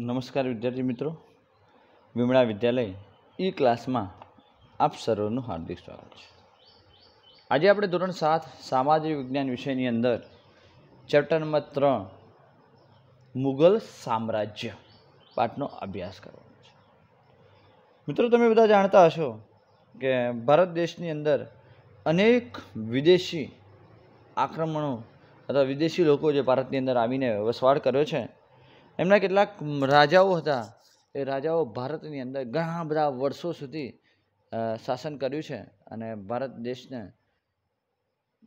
નમસ્કાર વિદ્યાર્થી મિત્રો વિમળા વિદ્યાલય ઈ ક્લાસમાં આપ સર્વનું હાર્દિક સ્વાગત છે આજે આપણે ધોરણ સાત સામાજિક વિજ્ઞાન વિષયની અંદર ચેપ્ટર નંબર ત્રણ મુગલ સામ્રાજ્ય પાઠનો અભ્યાસ કરવાનો છે મિત્રો તમે બધા જાણતા હશો કે ભારત દેશની અંદર અનેક વિદેશી આક્રમણો અથવા વિદેશી લોકો જે ભારતની અંદર આવીને વસવાટ કર્યો છે એમના કેટલાક રાજાઓ હતા એ રાજાઓ ભારતની અંદર ઘણા બધા વર્ષો સુધી શાસન કર્યું છે અને ભારત દેશને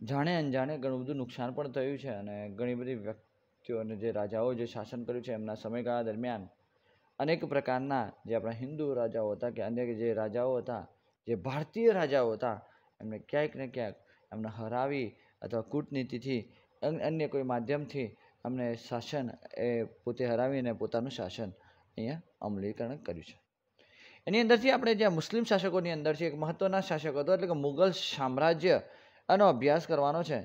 જાણે અનજાણે ઘણું બધું નુકસાન પણ થયું છે અને ઘણી બધી વ્યક્તિઓ અને જે રાજાઓ જે શાસન કર્યું છે એમના સમયગાળા દરમિયાન અનેક પ્રકારના જે આપણા હિન્દુ રાજાઓ હતા કે અન્ય જે રાજાઓ હતા જે ભારતીય રાજાઓ હતા એમને ક્યાંક ને ક્યાંક એમને હરાવી અથવા કૂટનીતિથી અન્ય કોઈ માધ્યમથી અમને શાસન એ પોતે હરાવીને પોતાનું શાસન અહીંયા અમલીકરણ કર્યું છે એની અંદરથી આપણે જે મુસ્લિમ શાસકોની અંદરથી એક મહત્ત્વના શાસક હતો એટલે કે મુગલ સામ્રાજ્ય આનો અભ્યાસ કરવાનો છે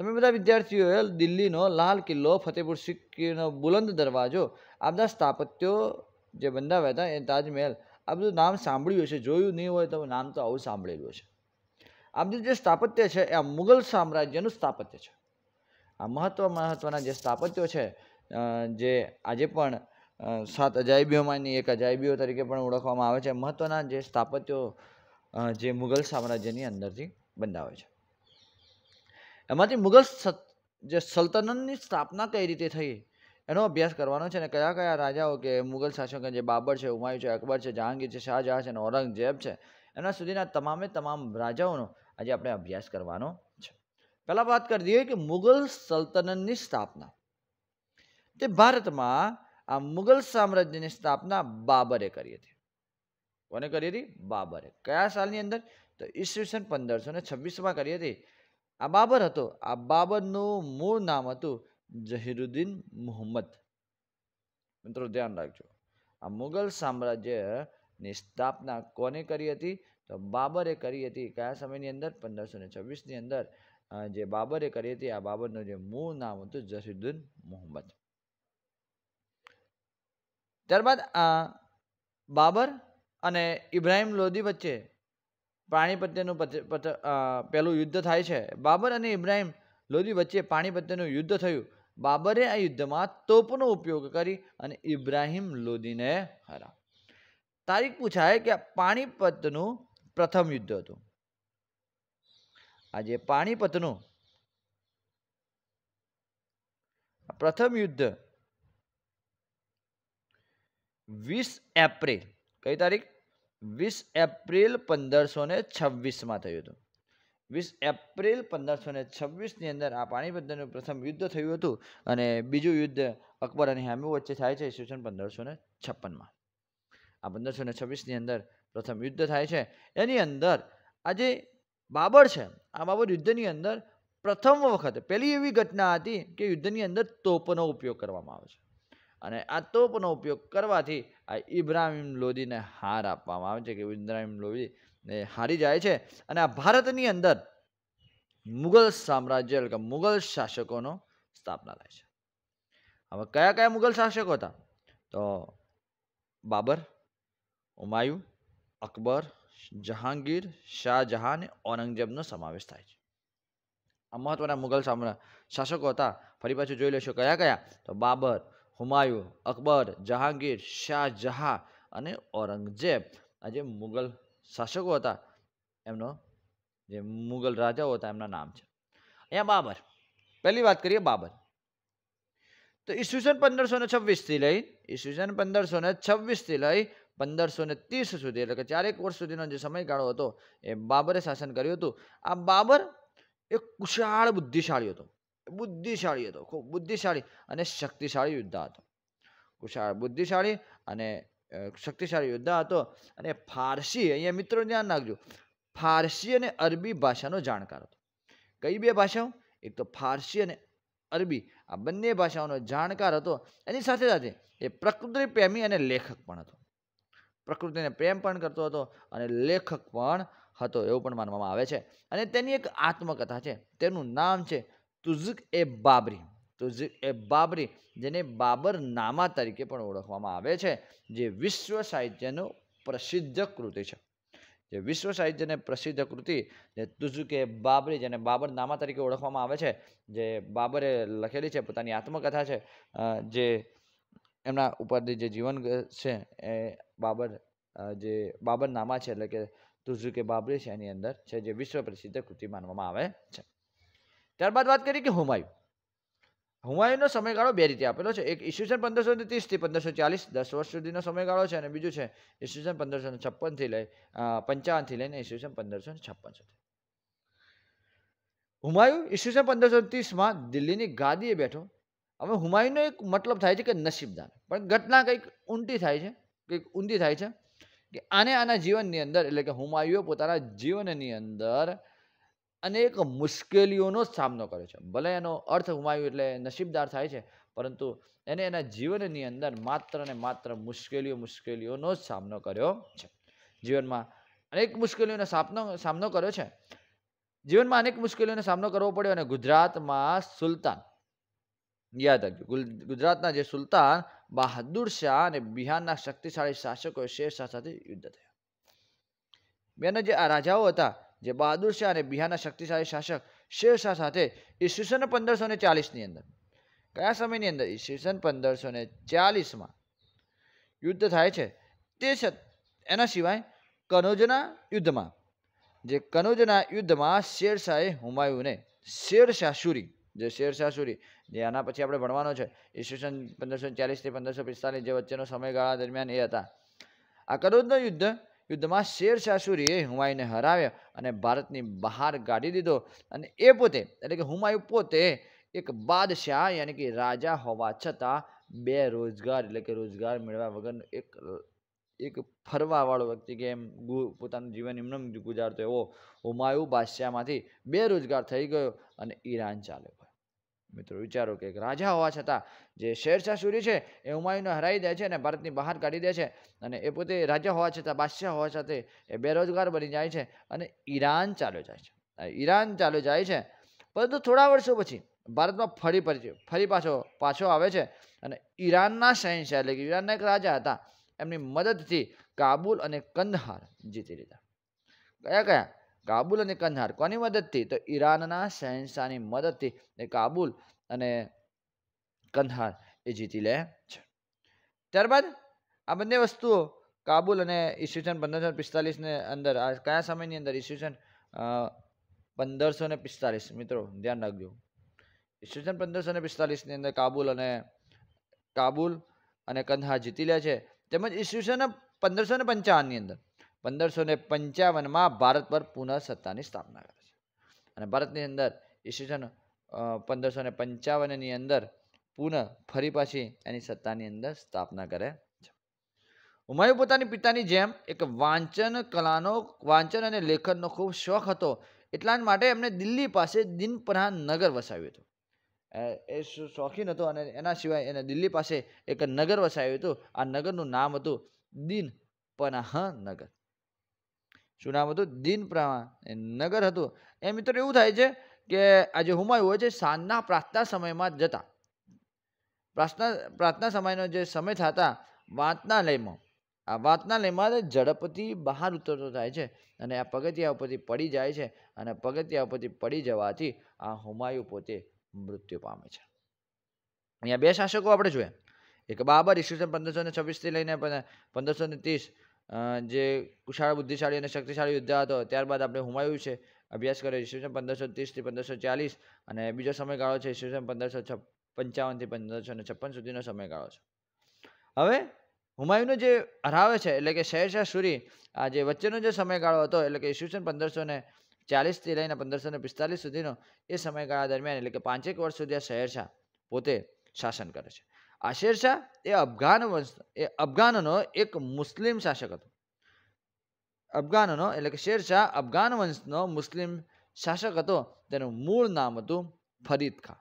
તમે બધા વિદ્યાર્થીઓએ દિલ્હીનો લાલ કિલ્લો ફતેપુર સિક્કીનો બુલંદ દરવાજો આ બધા સ્થાપત્યો જે બંધાવ્યા હતા એ તાજમહેલ આ બધું નામ સાંભળ્યું છે જોયું નહીં હોય તો નામ તો આવું સાંભળેલું છે આ બધું જે સ્થાપત્ય છે એ આ મુગલ સામ્રાજ્યનું સ્થાપત્ય છે આ મહત્વ મહત્વના જે સ્થાપત્યો છે જે આજે પણ સાત અજાયબીઓમાંની એક અજાયબીઓ તરીકે પણ ઓળખવામાં આવે છે મહત્વના જે સ્થાપત્યો જે મુગલ સામ્રાજ્યની અંદરથી બંધાવે છે એમાંથી મુગલ જે સલ્તનતની સ્થાપના કઈ રીતે થઈ એનો અભ્યાસ કરવાનો છે અને કયા કયા રાજાઓ કે મુગલ શાસકો જે બાબર છે હુમાયુ છે અકબર છે જહાંગીર છે શાહજહાં છે અને ઔરંગઝેબ છે એના સુધીના તમામે તમામ રાજાઓનો આજે આપણે અભ્યાસ કરવાનો પહેલાં વાત કરી દઈએ કે મુગલ સલ્તનતની સ્થાપના તે ભારતમાં આ મુગલ સામ્રાજ્યની સ્થાપના બાબરે કરી હતી કોને કરી હતી બાબરે કયા સાલની અંદર તો ઈસવીસન પંદરસો ને છવ્વીસમાં કરી હતી આ બાબર હતો આ બાબરનું મૂળ નામ હતું જહીરુદ્દીન મુહમ્મદ મિત્રો ધ્યાન રાખજો આ મુગલ સામ્રાજ્યની સ્થાપના કોને કરી હતી તો બાબરે કરી હતી કયા સમયની અંદર પંદરસો ને છવ્વીસની અંદર જે બાબરે કરી હતી આ બાબરનું જે મૂળ નામ હતું જસીદુદ્દીન મોહમ્મદ ત્યારબાદ આ બાબર અને ઇબ્રાહિમ લોધી વચ્ચે પાણીપત્યનું પહેલું યુદ્ધ થાય છે બાબર અને ઇબ્રાહિમ લોદી વચ્ચે પાણીપત્યનું યુદ્ધ થયું બાબરે આ યુદ્ધમાં તોપનો ઉપયોગ કરી અને ઇબ્રાહિમ લોદીને હરા તારીખ પૂછાય કે પાણીપતનું પ્રથમ યુદ્ધ હતું આજે પાણીપતનું પ્રથમ યુદ્ધ વીસ એપ્રિલ કઈ તારીખ વીસ એપ્રિલ પંદરસો ને છવ્વીસમાં થયું હતું વીસ એપ્રિલ પંદરસો ને છવ્વીસની અંદર આ પાણીપતનું પ્રથમ યુદ્ધ થયું હતું અને બીજું યુદ્ધ અકબર અને હામી વચ્ચે થાય છે ઈસવીસન પંદરસો ને છપ્પનમાં આ પંદરસો ને છવ્વીસની અંદર પ્રથમ યુદ્ધ થાય છે એની અંદર આજે બાબર છે આ બાબર યુદ્ધની અંદર પ્રથમ વખત પહેલી એવી ઘટના હતી કે યુદ્ધની અંદર તોપનો ઉપયોગ કરવામાં આવે છે અને આ તોપનો ઉપયોગ કરવાથી આ ઇબ્રાહિમ લોદીને હાર આપવામાં આવે છે કે ઇબ્રાહિમ લોદી હારી જાય છે અને આ ભારતની અંદર મુગલ સામ્રાજ્ય એટલે કે મુગલ શાસકોનો સ્થાપના થાય છે હવે કયા કયા મુગલ શાસકો હતા તો બાબર ઉમાયુ અકબર જહાંગીર શાહજહાં અને ઔરંગઝેબનો સમાવેશ થાય છે આ મહત્ત્વના મુઘલ સામ્રા શાસકો હતા ફરી પાછું જોઈ લેશો કયા કયા તો બાબર હુમાયુ અકબર જહાંગીર શાહજહાં અને ઔરંગઝેબ આ જે મુઘલ શાસકો હતા એમનો જે મુઘલ રાજાઓ હતા એમના નામ છે અહીંયા બાબર પહેલી વાત કરીએ બાબર તો ઈસવીસન પંદરસો ને છવ્વીસથી લઈ ઈસવીસન પંદરસો ને છવ્વીસથી લઈ પંદરસો ને ત્રીસ સુધી એટલે કે ચારેક વર્ષ સુધીનો જે સમયગાળો હતો એ બાબરે શાસન કર્યું હતું આ બાબર એ કુશાળ બુદ્ધિશાળી હતો બુદ્ધિશાળી હતો ખૂબ બુદ્ધિશાળી અને શક્તિશાળી યોદ્ધા હતો કુશાળ બુદ્ધિશાળી અને શક્તિશાળી યોદ્ધા હતો અને ફારસી અહીંયા મિત્રો ધ્યાન રાખજો ફારસી અને અરબી ભાષાનો જાણકાર હતો કઈ બે ભાષાઓ એક તો ફારસી અને અરબી આ બંને ભાષાઓનો જાણકાર હતો એની સાથે સાથે એ પ્રકૃતિ પ્રેમી અને લેખક પણ હતો પ્રકૃતિને પ્રેમ પણ કરતો હતો અને લેખક પણ હતો એવું પણ માનવામાં આવે છે અને તેની એક આત્મકથા છે તેનું નામ છે તુઝક એ બાબરી તુઝક એ બાબરી જેને બાબર નામા તરીકે પણ ઓળખવામાં આવે છે જે વિશ્વ સાહિત્યનું પ્રસિદ્ધ કૃતિ છે જે વિશ્વ સાહિત્યને પ્રસિદ્ધ કૃતિ જે તુઝુકે બાબરી જેને બાબર નામા તરીકે ઓળખવામાં આવે છે જે બાબરે લખેલી છે પોતાની આત્મકથા છે જે એમના ઉપરથી જે જીવન છે એ બાબર જે બાબરનામા છે એટલે કે તુઝુ કે બાબરી છે એની અંદર છે જે વિશ્વ પ્રસિદ્ધ કૃતિ માનવામાં આવે છે ત્યારબાદ વાત કરીએ કે હુમાયુ હુમાયુનો સમયગાળો બે રીતે આપેલો છે એક ઈસવીસન પંદરસો ત્રીસથી પંદરસો ચાલીસ દસ વર્ષ સુધીનો સમયગાળો છે અને બીજું છે ઈસવીસન પંદરસો છપ્પનથી લઈ પંચાવનથી લઈને ઈસવીસન પંદરસો છપ્પન સુધી હુમાયુ ઈસવીસન પંદરસો ત્રીસમાં દિલ્હીની ગાદીએ બેઠો હવે હુમાયુનો એક મતલબ થાય છે કે નસીબદાર પણ ઘટના કંઈક ઊંટી થાય છે કંઈક ઊંધી થાય છે કે આને આના જીવનની અંદર એટલે કે હુમાયુએ પોતાના જીવનની અંદર અનેક મુશ્કેલીઓનો સામનો કર્યો છે ભલે એનો અર્થ હુમાયુ એટલે નસીબદાર થાય છે પરંતુ એને એના જીવનની અંદર માત્ર ને માત્ર મુશ્કેલીઓ મુશ્કેલીઓનો જ સામનો કર્યો છે જીવનમાં અનેક મુશ્કેલીઓનો સામનો સામનો કર્યો છે જીવનમાં અનેક મુશ્કેલીઓનો સામનો કરવો પડ્યો અને ગુજરાતમાં સુલતાન યાદ રાખજો ગુજરાતના જે સુલતાન બહાદુર શાહ અને બિહારના શક્તિશાળી શાસકો શેરશાહ સાથે યુદ્ધ થયા બેના જે આ રાજાઓ હતા જે બહાદુર શાહ અને બિહારના શક્તિશાળી શાસક શેરશાહ સાથે ઈસવીસન પંદરસો ને ચાલીસની અંદર કયા સમયની અંદર ઈસવીસન પંદરસો ને ચાલીસમાં યુદ્ધ થાય છે તે એના સિવાય કનોજના યુદ્ધમાં જે કનોજના યુદ્ધમાં શેરશાહે હુમાયુને શેરશાહ શુરી જે શેરશાહ સુરી જે આના પછી આપણે ભણવાનો છે ઈસવીસન પંદરસો ચાલીસથી પંદરસો પિસ્તાલીસ જે વચ્ચેનો સમયગાળા દરમિયાન એ હતા આ કરોદનું યુદ્ધ યુદ્ધમાં શેરશાહ સુરીએ હુમાયુને હરાવ્યો અને ભારતની બહાર કાઢી દીધો અને એ પોતે એટલે કે હુમાયુ પોતે એક બાદશાહ યાની કે રાજા હોવા છતાં બે રોજગાર એટલે કે રોજગાર મેળવ્યા વગરનો એક એક ફરવાવાળો વ્યક્તિ કે એમ ગુ પોતાનું જીવન એમને ગુજારતો એવો હુમાયુ બાદશાહમાંથી બે રોજગાર થઈ ગયો અને ઈરાન ચાલ્યો મિત્રો વિચારો કે રાજા હોવા છતાં જે શેરશાહ સૂરી છે એ હુમાયુને હરાવી દે છે અને ભારતની બહાર કાઢી દે છે અને એ પોતે રાજા હોવા છતાં બાદશાહ હોવા છતાં એ બેરોજગાર બની જાય છે અને ઈરાન ચાલુ જાય છે ઈરાન ચાલુ જાય છે પરંતુ થોડા વર્ષો પછી ભારતમાં ફરી ફરી પાછો પાછો આવે છે અને ઈરાનના શહેનશાહ એટલે કે ઈરાનના એક રાજા હતા એમની મદદથી કાબુલ અને કંદહાર જીતી લીધા કયા કયા કાબુલ અને કંધાર કોની મદદથી તો ઈરાનના શહેનશાહની મદદથી એ કાબુલ અને કંધાર એ જીતી લે છે ત્યારબાદ આ બંને વસ્તુઓ કાબુલ અને ઈસવીસન પંદરસો પિસ્તાલીસને અંદર આ કયા સમયની અંદર ઈસવીસન પંદરસો ને પિસ્તાલીસ મિત્રો ધ્યાન રાખજો ઈસવીસન પંદરસો ને પિસ્તાલીસની અંદર કાબુલ અને કાબુલ અને કંધાર જીતી લે છે તેમજ ઈસ્વીસન પંદરસો ને પંચાવનની અંદર પંદરસો ને પંચાવનમાં ભારત પર પુનઃ સત્તાની સ્થાપના કરે છે અને ભારતની અંદર ઈસવીસન પંદરસો ને પંચાવનની અંદર પુનઃ ફરી પાછી એની સત્તાની અંદર સ્થાપના કરે છે હુમાયુ પોતાની પિતાની જેમ એક વાંચન કલાનો વાંચન અને લેખનનો ખૂબ શોખ હતો એટલા માટે એમણે દિલ્હી પાસે દિનપ્રહાન નગર વસાવ્યું હતું એ શોખીન હતો અને એના સિવાય એને દિલ્હી પાસે એક નગર વસાવ્યું હતું આ નગરનું નામ હતું દિન પનાહ નગર શું નામ હતું દિનપ્રામા એ નગર હતું એ મિત્રો એવું થાય છે કે આ જે હુમાયુ હોય છે સાંજના પ્રાર્થના સમયમાં જતા પ્રાર્થના પ્રાર્થના સમયનો જે સમય થતા વાંચનાલયમાં આ વાંચનાલયમાં લયમાં ઝડપથી બહાર ઉતરતો થાય છે અને આ પગથિયા ઉપરથી પડી જાય છે અને પગથિયા ઉપરથી પડી જવાથી આ હુમાયુ પોતે મૃત્યુ પામે છે અહીંયા બે શાસકો આપણે જોઈએ એક બાબર ઈસવીસન પંદરસો ને છવ્વીસથી લઈને પંદરસો ને ત્રીસ જે કુશાળ બુદ્ધિશાળી અને શક્તિશાળી યોદ્ધા હતો ત્યારબાદ આપણે હુમાયુ છે અભ્યાસ કર્યો ઈસવીસન પંદરસો ત્રીસથી પંદરસો ચાલીસ અને બીજો સમયગાળો છે ઈસવીસન પંદરસો છ પંચાવનથી પંદરસો ને છપ્પન સુધીનો સમયગાળો છે હવે હુમાયુનો જે હરાવે છે એટલે કે શહેરશાહ સુરી આ જે વચ્ચેનો જે સમયગાળો હતો એટલે કે ઈસવીસન પંદરસો ને ચાલીસથી લઈને પંદરસો ને પિસ્તાલીસ સુધીનો એ સમયગાળા દરમિયાન એટલે કે પાંચેક વર્ષ સુધી આ શહેરશાહ પોતે શાસન કરે છે આ શેરશાહ એ અફઘાન વંશ એ અફઘાનનો એક મુસ્લિમ શાસક હતો અફઘાનનો એટલે કે શેરશાહ અફઘાન વંશનો મુસ્લિમ શાસક હતો તેનું મૂળ નામ હતું ફરીદ ખા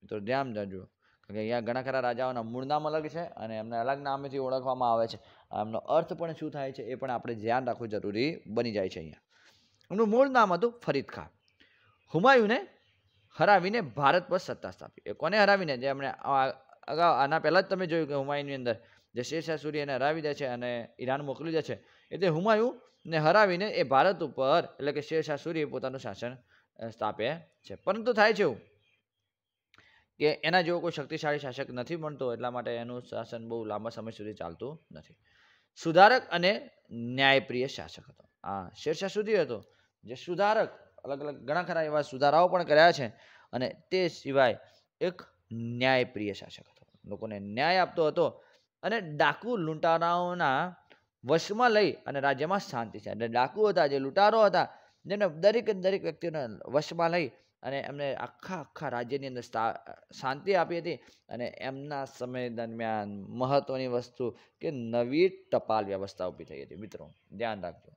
મિત્રો ધ્યાન જાજો કે અહીંયા ઘણા ખરા રાજાઓના મૂળ નામ અલગ છે અને એમને અલગ નામેથી ઓળખવામાં આવે છે એમનો અર્થ પણ શું થાય છે એ પણ આપણે ધ્યાન રાખવું જરૂરી બની જાય છે અહીંયા એમનું મૂળ નામ હતું ફરીદ ખા હુમાયુને હરાવીને ભારત પર સત્તા સ્થાપી એ કોને હરાવીને જે એમણે અગાઉ આના પહેલાં જ તમે જોયું કે હુમાયુની અંદર જે શેરશાહ સૂર્યને હરાવી દે છે અને ઈરાન મોકલી દે છે એટલે હુમાયુને હરાવીને એ ભારત ઉપર એટલે કે શેરશાહ સૂર્ય પોતાનું શાસન સ્થાપે છે પરંતુ થાય છે એવું કે એના જેવો કોઈ શક્તિશાળી શાસક નથી બનતો એટલા માટે એનું શાસન બહુ લાંબા સમય સુધી ચાલતું નથી સુધારક અને ન્યાયપ્રિય શાસક હતો આ શેરશાહ સુધી હતો જે સુધારક અલગ અલગ ઘણા ખરા એવા સુધારાઓ પણ કર્યા છે અને તે સિવાય એક ન્યાયપ્રિય શાસક હતો લોકોને ન્યાય આપતો હતો અને ડાકુ લૂંટારાઓના વશમાં લઈ અને રાજ્યમાં શાંતિ છે એટલે ડાકુ હતા જે લૂંટારો હતા જેને દરેક દરેક વ્યક્તિઓને વશમાં લઈ અને એમને આખા આખા રાજ્યની અંદર શાંતિ આપી હતી અને એમના સમય દરમિયાન મહત્ત્વની વસ્તુ કે નવી ટપાલ વ્યવસ્થા ઊભી થઈ હતી મિત્રો ધ્યાન રાખજો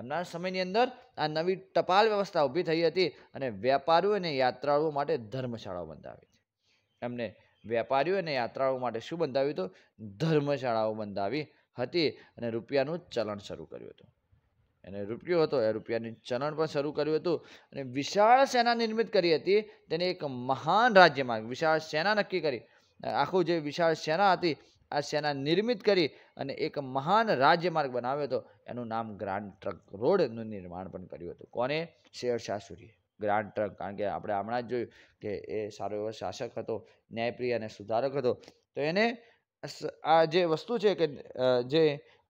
એમના સમયની અંદર આ નવી ટપાલ વ્યવસ્થા ઊભી થઈ હતી અને વેપારીઓ અને યાત્રાળુઓ માટે ધર્મશાળાઓ બંધાવી હતી એમને વેપારીઓ અને યાત્રાળુઓ માટે શું બંધાવ્યું હતું ધર્મશાળાઓ બંધાવી હતી અને રૂપિયાનું ચલણ શરૂ કર્યું હતું એને રૂપિયો હતો એ રૂપિયાની ચલણ પણ શરૂ કર્યું હતું અને વિશાળ સેના નિર્મિત કરી હતી તેને એક મહાન રાજ્યમાં વિશાળ સેના નક્કી કરી આખું જે વિશાળ સેના હતી આ સેના નિર્મિત કરી અને એક મહાન રાજ્યમાર્ગ બનાવ્યો હતો એનું નામ ગ્રાન્ડ ટ્રક રોડનું નિર્માણ પણ કર્યું હતું કોને શેરશાહ સુરીએ ગ્રાન્ડ ટ્રંક કારણ કે આપણે હમણાં જ જોયું કે એ સારો એવો શાસક હતો ન્યાયપ્રિય અને સુધારક હતો તો એને આ જે વસ્તુ છે કે જે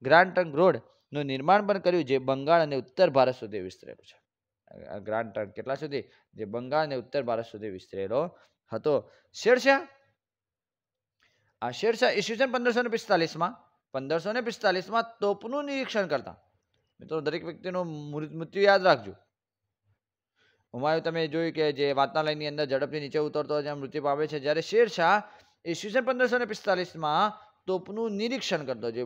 ગ્રાન્ડ ટ્રંક રોડનું નિર્માણ પણ કર્યું જે બંગાળ અને ઉત્તર ભારત સુધી વિસ્તરેલું છે ગ્રાન્ડ ટ્રંક કેટલા સુધી જે બંગાળ અને ઉત્તર ભારત સુધી વિસ્તરેલો હતો શેરશાહ આ શેરશાહ ઈસવીસન પંદરસો ને પિસ્તાલીસમાં પંદરસો ને પિસ્તાલીસમાં તોપનું નિરીક્ષણ કરતા મિત્રો દરેક વ્યક્તિનું મૃત્યુ યાદ રાખજો હુમાયુ તમે જોયું કે જે વાતનાલયની અંદર ઝડપથી નીચે ઉતરતો જ્યાં મૃત્યુ પામે છે જ્યારે શેરશાહ ઈસવીસન પંદરસો ને પિસ્તાલીસમાં તોપનું નિરીક્ષણ કરતો જે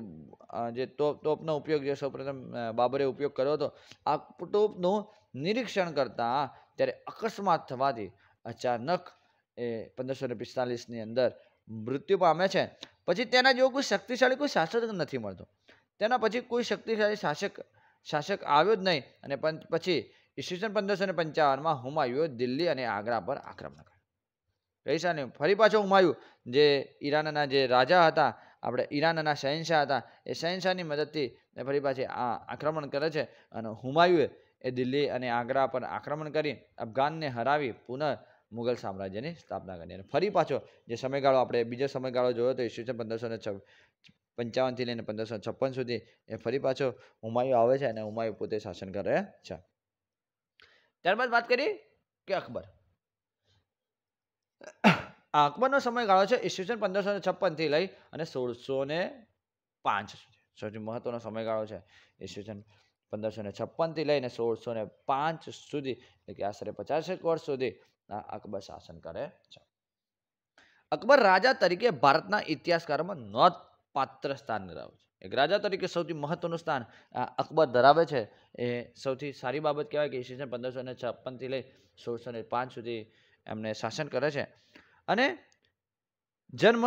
જે તોપ તોપનો ઉપયોગ જે સૌપ્રથમ બાબરે ઉપયોગ કર્યો હતો આ તોપનું નિરીક્ષણ કરતાં ત્યારે અકસ્માત થવાથી અચાનક એ પંદરસો ને પિસ્તાલીસની અંદર મૃત્યુ પામે છે પછી તેના જેવો કોઈ શક્તિશાળી કોઈ શાસક નથી મળતો તેના પછી કોઈ શક્તિશાળી શાસક શાસક આવ્યો જ નહીં અને પછી ઈસવીસન પંદરસો ને પંચાવનમાં હુમાયુએ દિલ્હી અને આગ્રા પર આક્રમણ કર્યું રહીશાને ફરી પાછો હુમાયુ જે ઈરાનના જે રાજા હતા આપણે ઈરાનના શહેનશાહ હતા એ શહેનશાહની મદદથી ફરી પાછી આ આક્રમણ કરે છે અને હુમાયુએ એ દિલ્હી અને આગ્રા પર આક્રમણ કરી અફઘાનને હરાવી પુનઃ મુગલ સામ્રાજ્યની સ્થાપના કરી અને ફરી પાછો જે સમયગાળો આપણે બીજો સમયગાળો જોયો તો ઈસવીસન પંદરસો ને પંચાવનથી લઈને પંદરસો છપ્પન સુધી એ ફરી પાછો હુમાયુ આવે છે અને હુમાયુ પોતે શાસન કરે છે ત્યારબાદ વાત કરી કે અકબર આ અકબરનો સમયગાળો છે ઈસવીસન પંદરસો ને છપ્પનથી લઈ અને સોળસો ને પાંચ સુધી સૌથી મહત્વનો સમયગાળો છે ઈસવીસન પંદરસો ને છપ્પનથી લઈને સોળસો ને પાંચ સુધી એટલે કે આશરે પચાસેક વર્ષ સુધી આ અકબર શાસન કરે છે અકબર રાજા તરીકે ભારતના ઇતિહાસકારોમાં નોંધપાત્ર સ્થાન ધરાવે છે એક રાજા તરીકે સૌથી મહત્વનું સ્થાન આ અકબર ધરાવે છે એ સૌથી સારી બાબત કહેવાય કે ઈસવીસન પંદરસો ને છપ્પનથી લઈ સોળસો ને પાંચ સુધી એમને શાસન કરે છે અને જન્મ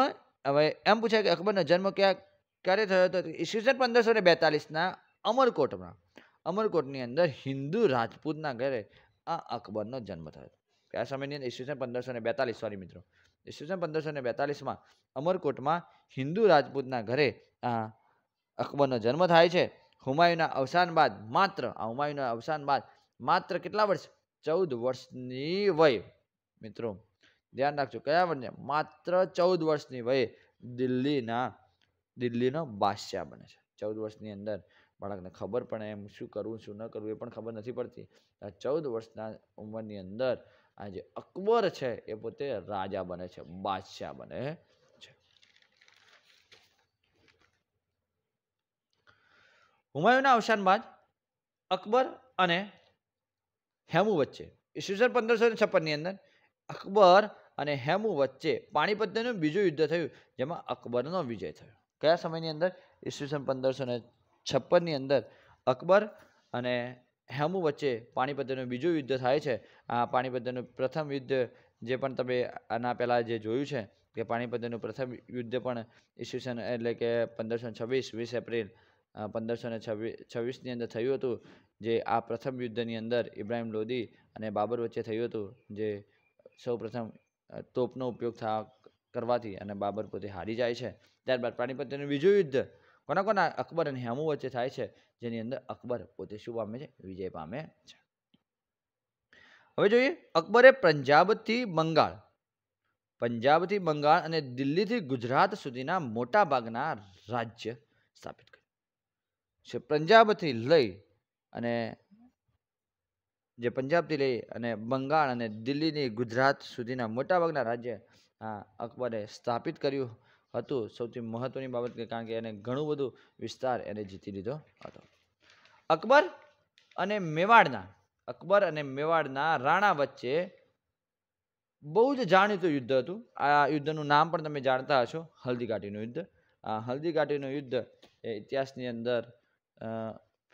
હવે એમ પૂછાય કે અકબરનો જન્મ ક્યાં ક્યારે થયો હતો ઈસવીસન પંદરસો ને બેતાલીસના અમરકોટમાં અમરકોટની અંદર હિન્દુ રાજપૂતના ઘરે આ અકબરનો જન્મ થયો કયા સમયની અંદર ઈસવીસન પંદરસો ને બેતાલીસ સોરી મિત્રો ઈસવીસન પંદરસો ને બેતાલીસમાં અમરકોટમાં હિન્દુ રાજપૂતના ઘરે આ અકબરનો જન્મ થાય છે હુમાયુના અવસાન બાદ માત્ર આ હુમાયુના અવસાન બાદ માત્ર કેટલા વર્ષ ચૌદ વર્ષની વય મિત્રો ધ્યાન રાખજો કયા વર્ષને માત્ર ચૌદ વર્ષની વય દિલ્હીના દિલ્હીનો બાદશાહ બને છે ચૌદ વર્ષની અંદર બાળકને ખબર પણ એમ શું કરવું શું ન કરવું એ પણ ખબર નથી પડતી આ ચૌદ વર્ષના ઉંમરની અંદર આ જે અકબર છે એ પોતે રાજા બને છે બાદશાહ બને હુમાયુના અવસાન બાદ અકબર અને હેમુ વચ્ચે ઈસવીસન પંદરસો ને છપ્પનની અંદર અકબર અને હેમુ વચ્ચે પાણીપતનું બીજું યુદ્ધ થયું જેમાં અકબરનો વિજય થયો કયા સમયની અંદર ઈસવીસન પંદરસો ને છપ્પનની અંદર અકબર અને હેમુ વચ્ચે પાણીપતનું બીજું યુદ્ધ થાય છે આ પાણીપતનું પ્રથમ યુદ્ધ જે પણ તમે આના પહેલાં જે જોયું છે કે પાણીપતનું પ્રથમ યુદ્ધ પણ ઈસવીસન એટલે કે પંદરસો છવ્વીસ વીસ એપ્રિલ પંદરસો ને છવ્વીસની અંદર થયું હતું જે આ પ્રથમ યુદ્ધની અંદર ઇબ્રાહિમ લોદી અને બાબર વચ્ચે થયું હતું જે સૌપ્રથમ તોપનો ઉપયોગ થા કરવાથી અને બાબર પોતે હારી જાય છે ત્યારબાદ પાણીપતનું બીજું યુદ્ધ કોના કોના અકબર અને હેમુ વચ્ચે થાય છે જેની અંદર અકબર પોતે શું પામે છે વિજય પામે છે હવે જોઈએ અકબરે પંજાબથી બંગાળ પંજાબથી બંગાળ અને દિલ્હીથી ગુજરાત સુધીના મોટા ભાગના રાજ્ય સ્થાપિત કર્યું છે પંજાબથી લઈ અને જે પંજાબથી લઈ અને બંગાળ અને દિલ્હીની ગુજરાત સુધીના મોટાભાગના રાજ્ય આ અકબરે સ્થાપિત કર્યું હતું સૌથી મહત્વની બાબત કે કારણ કે એને ઘણું બધું વિસ્તાર એને જીતી લીધો હતો અકબર અને મેવાડના અકબર અને મેવાડના રાણા વચ્ચે બહુ જ જાણીતું યુદ્ધ હતું આ યુદ્ધનું નામ પણ તમે જાણતા હશો હલ્દીઘાટીનું યુદ્ધ આ હલ્દીઘાટીનું યુદ્ધ એ ઇતિહાસની અંદર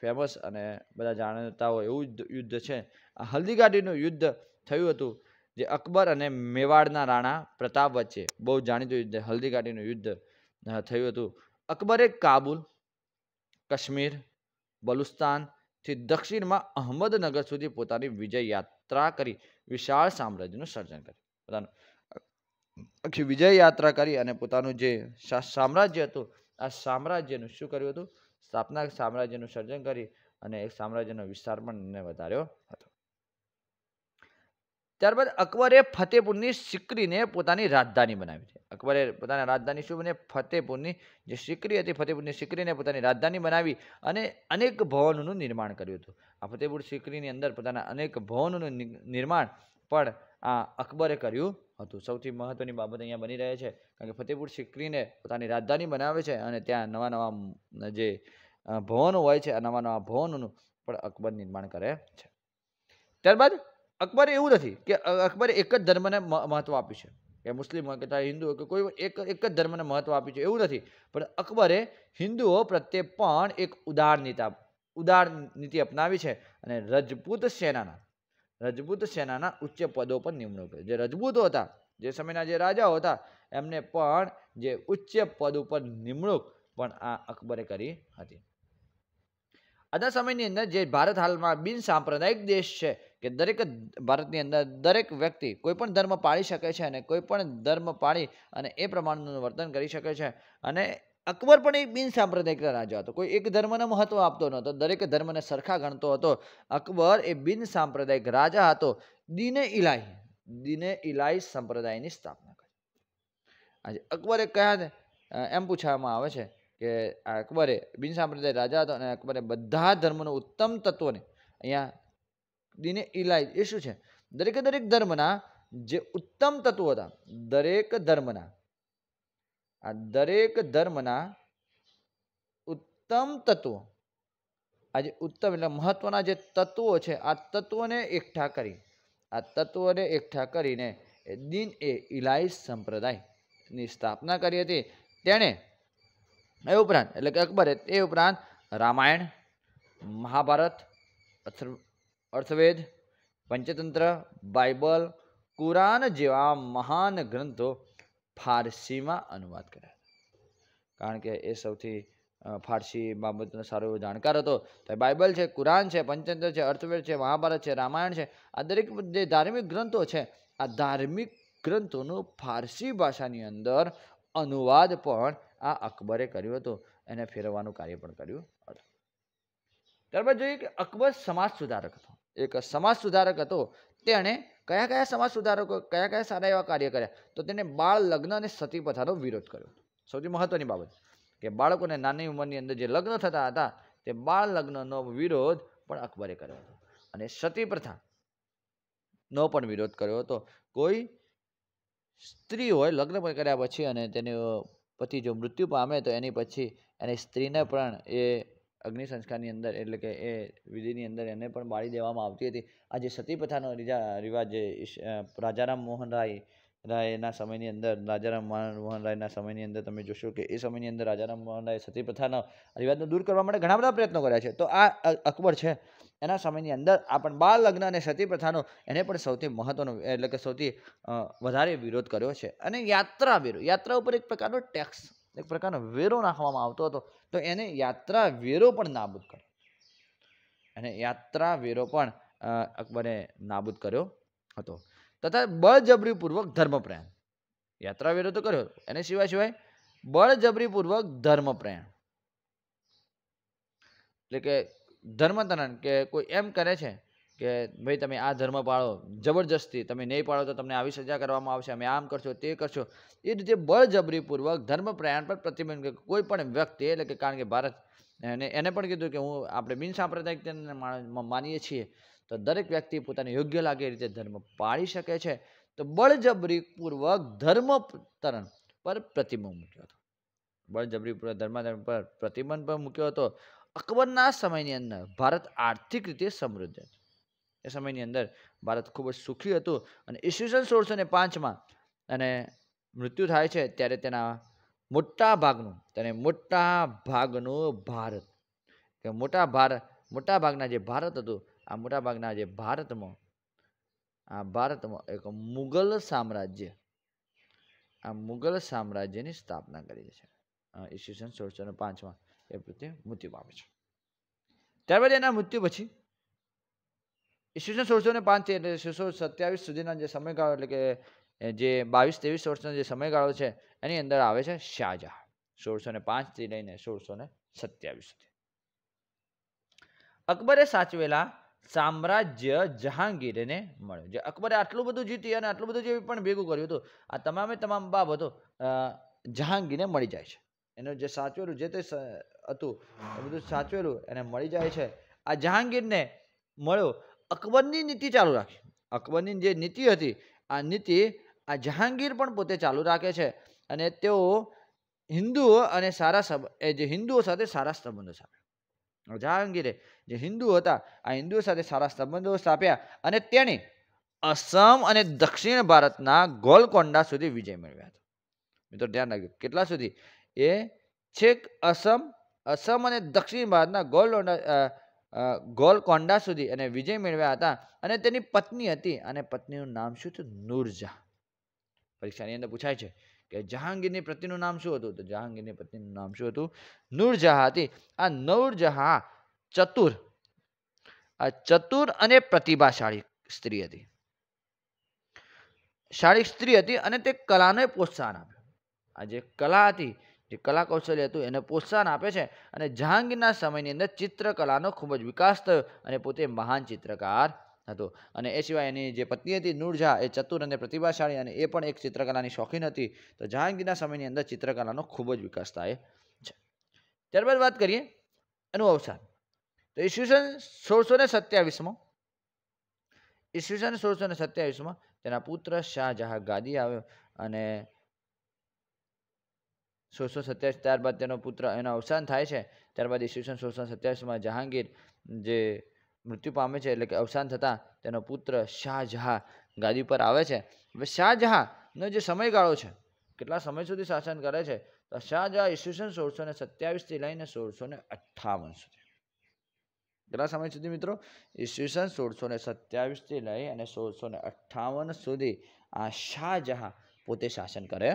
ફેમસ અને બધા જાણતા હોય એવું યુદ્ધ છે આ હલ્દીઘાટીનું યુદ્ધ થયું હતું જે અકબર અને મેવાડના રાણા પ્રતાપ વચ્ચે બહુ જાણીતું યુદ્ધ હલ્દીઘાટીનું યુદ્ધ થયું હતું અકબરે કાબુલ કાશ્મીર બલુસ્તાનથી દક્ષિણમાં અહમદનગર સુધી પોતાની વિજય યાત્રા કરી વિશાળ સામ્રાજ્યનું સર્જન કર્યું પોતાનું આખી વિજય યાત્રા કરી અને પોતાનું જે સામ્રાજ્ય હતું આ સામ્રાજ્યનું શું કર્યું હતું સ્થાપના સામ્રાજ્યનું સર્જન કરી અને એક સામ્રાજ્યનો વિસ્તાર પણ વધાર્યો હતો ત્યારબાદ અકબરે ફતેપુરની સિકરીને પોતાની રાજધાની બનાવી છે અકબરે પોતાની રાજધાની શું બને ફતેપુરની જે સિકરી હતી ફતેપુરની સિકરીને પોતાની રાજધાની બનાવી અને અનેક ભવનોનું નિર્માણ કર્યું હતું આ ફતેપુર સિકરીની અંદર પોતાના અનેક ભવનોનું નિર્માણ પણ આ અકબરે કર્યું હતું સૌથી મહત્વની બાબત અહીંયા બની રહે છે કારણ કે ફતેહપુર સિકરીને પોતાની રાજધાની બનાવે છે અને ત્યાં નવા નવા જે ભવનો હોય છે આ નવા નવા ભવનોનું પણ અકબર નિર્માણ કરે છે ત્યારબાદ અકબરે એવું નથી કે અકબરે એક જ ધર્મને મહત્ત્વ આપ્યું છે કે મુસ્લિમ હોય કે હિન્દુ હોય કે કોઈ એક એક જ ધર્મને મહત્વ આપ્યું છે એવું નથી પણ અકબરે હિન્દુઓ પ્રત્યે પણ એક ઉદાર નીતિ ઉદાર નીતિ અપનાવી છે અને રજપૂત સેનાના રજપૂત સેનાના ઉચ્ચ પદો પર નિમણૂક જે રજપૂતો હતા જે સમયના જે રાજાઓ હતા એમને પણ જે ઉચ્ચ પદ ઉપર નિમણૂક પણ આ અકબરે કરી હતી આજના સમયની અંદર જે ભારત હાલમાં બિન સાંપ્રદાયિક દેશ છે કે દરેક ભારતની અંદર દરેક વ્યક્તિ કોઈપણ ધર્મ પાળી શકે છે અને કોઈ પણ ધર્મ પાળી અને એ પ્રમાણનું વર્તન કરી શકે છે અને અકબર પણ એક બિન સાંપ્રદાયિક રાજા હતો કોઈ એક ધર્મને મહત્વ આપતો નહોતો દરેક ધર્મને સરખા ગણતો હતો અકબર એ બિન સાંપ્રદાયિક રાજા હતો દિને ઇલાહી દિને ઇલાહી સંપ્રદાયની સ્થાપના કરી આજે અકબરે કયા એમ પૂછવામાં આવે છે કે અકબરે બિન સાંપ્રદાય રાજા હતો અને અકબરે બધા ધર્મનો ઉત્તમ તત્વને અહીંયા દિને ઇલાહી એ શું છે દરેકે દરેક ધર્મના જે ઉત્તમ તત્વો હતા દરેક ધર્મના આ દરેક ધર્મના ઉત્તમ તત્વો જે ઉત્તમ એટલે મહત્ત્વના જે તત્વો છે આ તત્વોને એકઠા કરી આ તત્વોને એકઠા કરીને એ દિન એ ઇલાહી સંપ્રદાયની સ્થાપના કરી હતી તેણે એ ઉપરાંત એટલે કે અકબરે તે ઉપરાંત રામાયણ મહાભારત અર્થવેદ પંચતંત્ર બાઇબલ કુરાન જેવા મહાન ગ્રંથો ફારસીમાં અનુવાદ કર્યા કારણ કે એ સૌથી ફારસી બાબતનો સારો એવો જાણકાર હતો તો બાઇબલ છે કુરાન છે પંચતંત્ર છે અર્થવેદ છે મહાભારત છે રામાયણ છે આ દરેક જે ધાર્મિક ગ્રંથો છે આ ધાર્મિક ગ્રંથોનું ફારસી ભાષાની અંદર અનુવાદ પણ આ અકબરે કર્યું હતું એને ફેરવવાનું કાર્ય પણ કર્યું હતું ત્યારબાદ જોઈએ કે અકબર સમાજ સુધારક હતો એક સમાજ સુધારક હતો તેણે કયા કયા સમાજ સુધારકો કયા કયા સારા એવા કાર્ય કર્યા તો તેણે બાળ લગ્ન અને સતી પ્રથાનો વિરોધ કર્યો સૌથી મહત્વની બાબત કે બાળકોને નાની ઉંમરની અંદર જે લગ્ન થતા હતા તે બાળ લગ્નનો વિરોધ પણ અકબરે કર્યો હતો અને સતી પ્રથા નો પણ વિરોધ કર્યો હતો કોઈ સ્ત્રી હોય લગ્ન પણ કર્યા પછી અને તેનો પતિ જો મૃત્યુ પામે તો એની પછી એની સ્ત્રીને પણ એ અગ્નિ સંસ્કારની અંદર એટલે કે એ વિધિની અંદર એને પણ બાળી દેવામાં આવતી હતી આ જે સતી પ્રથાનો રિવાજ જે રાજારામ મોહન રાય રાયના સમયની અંદર રાજારામ મોહન રાયના સમયની અંદર તમે જોશો કે એ સમયની અંદર રાજારામ મોહન રાય સતી પ્રથાનો રિવાજને દૂર કરવા માટે ઘણા બધા પ્રયત્નો કર્યા છે તો આ અકબર છે એના સમયની અંદર આ પણ બાળ લગ્ન અને સતી પ્રથાનો એને પણ સૌથી મહત્વનો એટલે કે સૌથી વધારે વિરોધ કર્યો છે અને યાત્રા વિરોધ યાત્રા ઉપર એક પ્રકારનો ટેક્સ એક પ્રકારનો વેરો નાખવામાં આવતો હતો તો એને યાત્રા વેરો પણ નાબૂદ કર્યો અને યાત્રા વેરો પણ અકબરે નાબૂદ કર્યો હતો તથા બળજબરીપૂર્વક ધર્મપ્રયાણ યાત્રા વેરો તો કર્યો એને સિવાય સિવાય બળજબરીપૂર્વક ધર્મપ્રયાણ એટલે કે ધર્મતરણ કે કોઈ એમ કરે છે કે ભાઈ તમે આ ધર્મ પાળો જબરજસ્તી તમે નહીં પાળો તો તમને આવી સજા કરવામાં આવશે અમે આમ કરશો તે કરશો એ રીતે બળજબરીપૂર્વક ધર્મ પ્રયાણ પર પ્રતિબંધ કોઈ પણ વ્યક્તિ એટલે કે કારણ કે ભારત એને એને પણ કીધું કે હું આપણે બિન સાંપ્રદાયિક માનીએ છીએ તો દરેક વ્યક્તિ પોતાને યોગ્ય લાગે એ રીતે ધર્મ પાળી શકે છે તો બળજબરીપૂર્વક ધર્મ તરણ પર પ્રતિબંધ મૂક્યો હતો બળજબરીપૂર્વક ધર્મ પર પ્રતિબંધ પણ મૂક્યો હતો અકબરના સમયની અંદર ભારત આર્થિક રીતે સમૃદ્ધ હતું એ સમયની અંદર ભારત ખૂબ જ સુખી હતું અને ઈસવીસન સોળસો ને પાંચમાં અને મૃત્યુ થાય છે ત્યારે તેના મોટા ભાગનું તેને મોટા ભાગનું ભારત કે મોટા ભાર મોટા ભાગના જે ભારત હતું આ મોટા ભાગના જે ભારતમાં આ ભારતમાં એક મુગલ સામ્રાજ્ય આ મુગલ સામ્રાજ્યની સ્થાપના કરી છે ઈસવીસન સોળસો ને પાંચમાં એ પ્રત્યે મૃત્યુ પામે છે ત્યારબાદ એના મૃત્યુ પછી ઈસવીસન સોળસો ને પાંચથી એટલે સોળસો સત્યાવીસ સુધીના જે સમયગાળો એટલે કે જે બાવીસ ત્રેવીસ વર્ષનો જે સમયગાળો છે એની અંદર આવે છે શાહજહાં સોળસો ને પાંચથી લઈને સોળસો ને સત્યાવીસ સુધી અકબરે સાચવેલા સામ્રાજ્ય જહાંગીરને મળ્યું જે અકબરે આટલું બધું જીતી અને આટલું બધું જે પણ ભેગું કર્યું હતું આ તમામે તમામ બાબતો જહાંગીરને મળી જાય છે એનું જે સાચવેલું જે તે હતું એ બધું સાચવેલું એને મળી જાય છે આ જહાંગીરને મળ્યો અકબરની નીતિ ચાલુ રાખી અકબરની જે નીતિ હતી આ નીતિ આ જહાંગીર પણ પોતે ચાલુ રાખે છે અને તેઓ હિન્દુઓ અને સારા એ જે હિન્દુઓ સાથે સારા સંબંધો સ્થાપ્યા જહાંગીરે જે હિન્દુઓ હતા આ હિન્દુઓ સાથે સારા સંબંધો સ્થાપ્યા અને તેણે અસમ અને દક્ષિણ ભારતના ગોલકોંડા સુધી વિજય મેળવ્યા હતા મિત્રો ધ્યાન રાખ્યું કેટલા સુધી એ છેક અસમ અસમ અને દક્ષિણ ભારતના ગોલકોંડા ગોલકોંડા સુધી અને વિજય મેળવ્યા હતા અને તેની પત્ની હતી અને પત્નીનું નામ શું હતું નૂરજહાં પરીક્ષાની અંદર પૂછાય છે કે જહાંગીરની પત્નીનું નામ શું હતું તો જહાંગીરની પત્નીનું નામ શું હતું નૂરજહા હતી આ નૂરજહા ચતુર આ ચતુર અને પ્રતિભાશાળી સ્ત્રી હતી શાળી સ્ત્રી હતી અને તે કલાને પ્રોત્સાહન આપ્યું આ જે કલા હતી જે કલા કૌશલ્ય હતું એને પ્રોત્સાહન આપે છે અને જહાંગીરના સમયની અંદર ચિત્રકલાનો ખૂબ જ વિકાસ થયો અને પોતે મહાન ચિત્રકાર હતો અને એ સિવાય એની જે પત્ની હતી નૂરઝા એ ચતુર અને પ્રતિભાશાળી અને એ પણ એક ચિત્રકલાની શોખીન હતી તો જહાંગીરના સમયની અંદર ચિત્રકલાનો ખૂબ જ વિકાસ થાય છે ત્યારબાદ વાત કરીએ એનું અવસાન તો ઈસવીસન સોળસો ને સત્યાવીસમાં ઈસવીસન સોળસો ને સત્યાવીસમાં તેના પુત્ર શાહજહાં ગાદી આવ્યો અને સોળસો સત્યાવીસ ત્યારબાદ તેનો પુત્ર એનો અવસાન થાય છે ત્યારબાદ ઈસવીસન સોળસો સત્યાવીસમાં જહાંગીર જે મૃત્યુ પામે છે એટલે કે અવસાન થતાં તેનો પુત્ર શાહજહાં ગાદી પર આવે છે હવે શાહજહાંનો જે સમયગાળો છે કેટલા સમય સુધી શાસન કરે છે તો શાહજહાં ઈસવીસન સોળસો ને સત્યાવીસથી લઈને સોળસો ને અઠ્ઠાવન સુધી કેટલા સમય સુધી મિત્રો ઈસવીસન સોળસો ને સત્યાવીસથી લઈ અને સોળસો ને અઠ્ઠાવન સુધી આ શાહજહાં પોતે શાસન કરે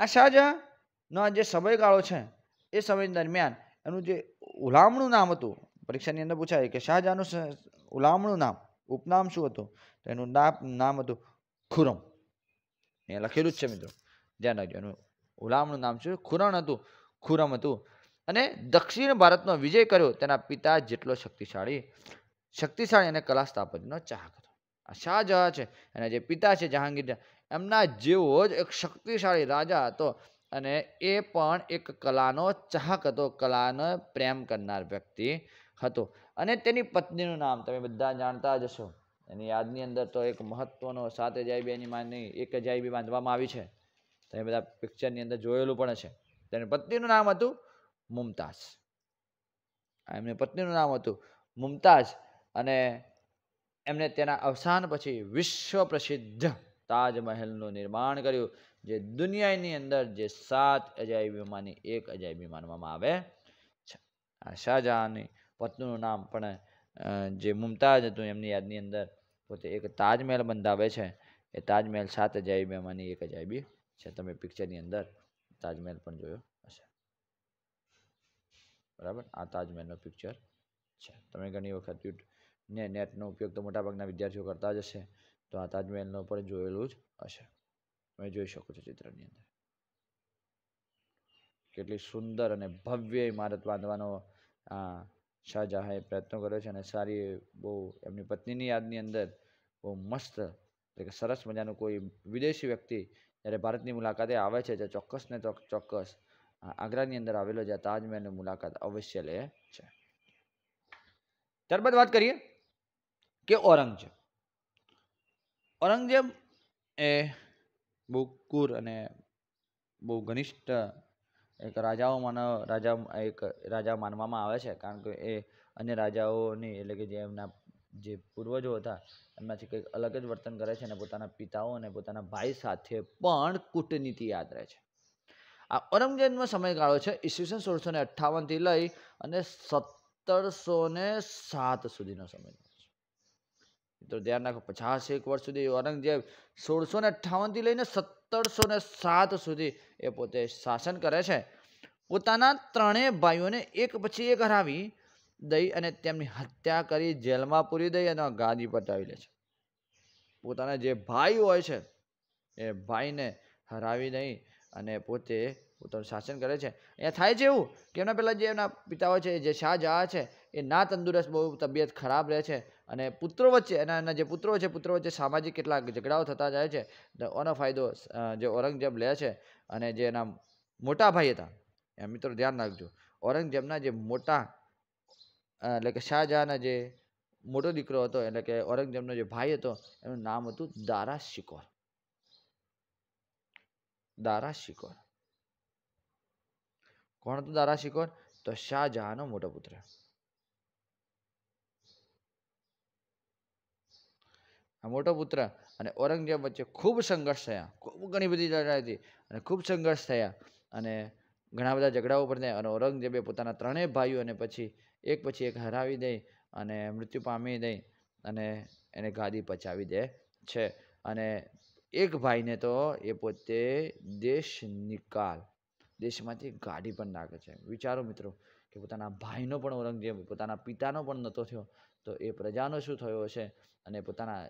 આ શાહજહાંનો જે સમયગાળો છે એ સમય દરમિયાન એનું જે ઉલામણું નામ હતું પરીક્ષાની અંદર પૂછાય કે શાહજહાંનું ઉલામણું નામ ઉપનામ શું હતું તો એનું નામ નામ હતું ખુરમ એ લખેલું જ છે મિત્રો ધ્યાન રાખજો એનું ઉલામણું નામ શું ખુરણ હતું ખુરમ હતું અને દક્ષિણ ભારતનો વિજય કર્યો તેના પિતા જેટલો શક્તિશાળી શક્તિશાળી અને કલા સ્થાપત્યનો ચાહક હતો આ શાહજહાં છે એના જે પિતા છે જહાંગીર એમના જેવો જ એક શક્તિશાળી રાજા હતો અને એ પણ એક કલાનો ચાહક હતો કલાને પ્રેમ કરનાર વ્યક્તિ હતો અને તેની પત્નીનું નામ તમે બધા જાણતા જ હશો એની યાદની અંદર તો એક મહત્વનો સાત અજાયબી એની માની એક અજાયબી બાંધવામાં આવી છે તમે બધા પિક્ચરની અંદર જોયેલું પણ છે તેની પત્નીનું નામ હતું મુમતાઝ એમની પત્નીનું નામ હતું મુમતાઝ અને એમને તેના અવસાન પછી વિશ્વ પ્રસિદ્ધ તાજમહેલનું નિર્માણ કર્યું જે દુનિયાની અંદર જે સાત અજાયબીમાંની એક અજાયબી માનવામાં આવે છે આ શાહજહાંની પત્નીનું નામ પણ જે મુમતાજ હતું એમની યાદની અંદર પોતે એક તાજમહેલ બંધાવે છે એ તાજમહેલ સાત અજાયબીમાંની એક અજાયબી છે તમે પિક્ચરની અંદર તાજમહેલ પણ જોયો હશે બરાબર આ તાજમહેલનો પિક્ચર છે તમે ઘણી વખત ને નેટનો ઉપયોગ તો મોટાભાગના વિદ્યાર્થીઓ કરતા જ હશે તો આ તાજમહેલનો પણ જોયેલું જ હશે તમે જોઈ શકો છો ચિત્રની અંદર કેટલી સુંદર અને ભવ્ય ઇમારત બાંધવાનો આ શાહજહાંએ પ્રયત્નો કર્યો છે અને સારી બહુ એમની પત્નીની યાદની અંદર બહુ મસ્ત એટલે કે સરસ મજાનું કોઈ વિદેશી વ્યક્તિ જ્યારે ભારતની મુલાકાતે આવે છે જે ચોક્કસ ને ચોક્કસ આગ્રાની અંદર આવેલો જે તાજમહેલની મુલાકાત અવશ્ય લે છે ત્યારબાદ વાત કરીએ કે ઔરંગઝેબ ઔરંગઝેબ એ બહુ કુર અને બહુ ઘનિષ્ઠ એક રાજાઓમાંના રાજા એક રાજા માનવામાં આવે છે કારણ કે એ અન્ય રાજાઓની એટલે કે જે એમના જે પૂર્વજો હતા એમનાથી કંઈક અલગ જ વર્તન કરે છે અને પોતાના પિતાઓ અને પોતાના ભાઈ સાથે પણ કૂટનીતિ યાદ રહે છે આ ઔરંગઝેબનો સમયગાળો છે ઈસવીસન સોળસો ને અઠ્ઠાવનથી લઈ અને સત્તરસો ને સાત સુધીનો સમય મિત્રો ધ્યાન રાખો પચાસ એક વર્ષ સુધી ઔરંગઝેબ સોળસો ને અઠ્ઠાવનથી લઈને સત્તરસો ને સાત સુધી એ પોતે શાસન કરે છે પોતાના ત્રણેય ભાઈઓને એક પછી એક હરાવી દઈ અને તેમની હત્યા કરી જેલમાં પૂરી દઈ અને ગાદી પટાવી લે છે પોતાના જે ભાઈ હોય છે એ ભાઈને હરાવી દઈ અને પોતે પોતાનું શાસન કરે છે અહીંયા થાય છે એવું કે એમના પહેલાં જે એમના પિતા હોય છે જે શાહજહાં છે એ ના તંદુરસ્ત બહુ તબિયત ખરાબ રહે છે અને પુત્રો વચ્ચે એના એના જે પુત્રો છે પુત્રો વચ્ચે સામાજિક કેટલાક ઝઘડાઓ થતા જાય છે ઓનો ફાયદો જે ઔરંગઝેબ લે છે અને જે એના મોટા ભાઈ હતા એ મિત્રો ધ્યાન રાખજો ઔરંગઝેબના જે મોટા એટલે કે શાહજહાના જે મોટો દીકરો હતો એટલે કે ઔરંગઝેબનો જે ભાઈ હતો એનું નામ હતું દારા શિકોર દારા શિકોર કોણ હતું દારા શિકોર તો શાહજહાનો મોટો પુત્ર મોટો પુત્ર અને ઔરંગઝેબ વચ્ચે ખૂબ સંઘર્ષ થયા ખૂબ ઘણી બધી લડાઈ હતી અને ખૂબ સંઘર્ષ થયા અને ઘણા બધા ઝઘડાઓ પર થયા અને ઔરંગઝેબે પોતાના ત્રણેય ભાઈઓ અને પછી એક પછી એક હરાવી દઈ અને મૃત્યુ પામી દઈ અને એને ગાદી પચાવી દે છે અને એક ભાઈને તો એ પોતે દેશ નિકાલ દેશમાંથી ગાડી પણ નાખે છે વિચારો મિત્રો કે પોતાના ભાઈનો પણ ઔરંગઝેબ પોતાના પિતાનો પણ નહોતો થયો તો એ પ્રજાનો શું થયો હશે અને પોતાના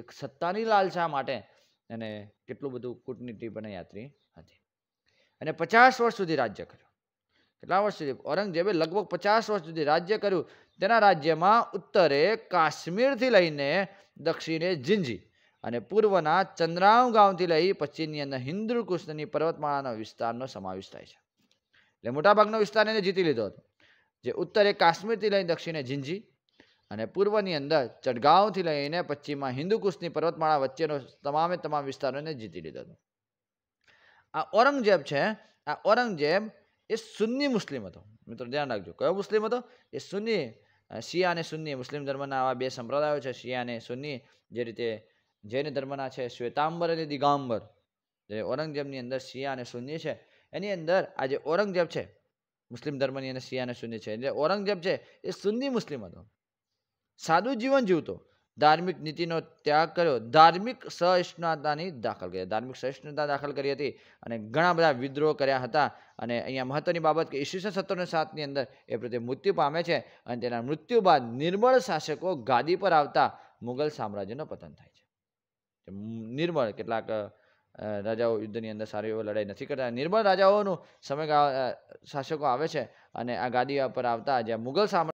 એક સત્તાની લાલસા માટે એને કેટલું બધું કૂટનીતિ પણ યાત્રી હતી અને પચાસ વર્ષ સુધી રાજ્ય કર્યું કેટલા વર્ષ સુધી ઔરંગઝેબે લગભગ પચાસ વર્ષ સુધી રાજ્ય કર્યું તેના રાજ્યમાં ઉત્તરે કાશ્મીરથી લઈને દક્ષિણે જિંજી અને પૂર્વના ચંદ્રાવ ગામથી લઈ પશ્ચિમની અંદર હિન્દુકૃષ્ણની પર્વતમાળાનો વિસ્તારનો સમાવેશ થાય છે એટલે મોટાભાગનો વિસ્તાર એને જીતી લીધો હતો જે ઉત્તરે કાશ્મીરથી લઈ દક્ષિણે ઝિંજી અને પૂર્વની અંદર ચટગાંવથી લઈને પશ્ચિમમાં હિન્દુકુશની પર્વતમાળા વચ્ચેનો તમામે તમામ વિસ્તારોને જીતી લીધો હતો આ ઔરંગઝેબ છે આ ઔરંગઝેબ એ સુન્ની મુસ્લિમ હતો મિત્રો ધ્યાન રાખજો કયો મુસ્લિમ હતો એ સુન્ની શિયા અને સુન્ની મુસ્લિમ ધર્મના આવા બે સંપ્રદાયો છે શિયા અને સુન્ની જે રીતે જૈન ધર્મના છે શ્વેતાંબર અને દિગાંબર જે ઔરંગઝેબની અંદર શિયા અને સુન્ની છે એની અંદર આ જે ઔરંગઝેબ છે મુસ્લિમ ધર્મની અને શિયા અને સુન્ની છે એટલે ઔરંગઝેબ છે એ સુન્ની મુસ્લિમ હતો સાદું જીવન જીવતો ધાર્મિક નીતિનો ત્યાગ કર્યો ધાર્મિક સહિષ્ણુતાની દાખલ કરી ધાર્મિક સહિષ્ણુતા દાખલ કરી હતી અને ઘણા બધા વિદ્રોહ કર્યા હતા અને અહીંયા મહત્વની બાબત કે ઈસવીસન સત્તરને સાતની અંદર એ પ્રત્યે મૃત્યુ પામે છે અને તેના મૃત્યુ બાદ નિર્મળ શાસકો ગાદી પર આવતા મુઘલ સામ્રાજ્યનો પતન થાય છે નિર્મળ કેટલાક રાજાઓ યુદ્ધની અંદર સારી એવો લડાઈ નથી કરતા નિર્બળ રાજાઓનું સમયગાળા શાસકો આવે છે અને આ ગાદી પર આવતા જ્યાં મુગલ સામ્રાજ્ય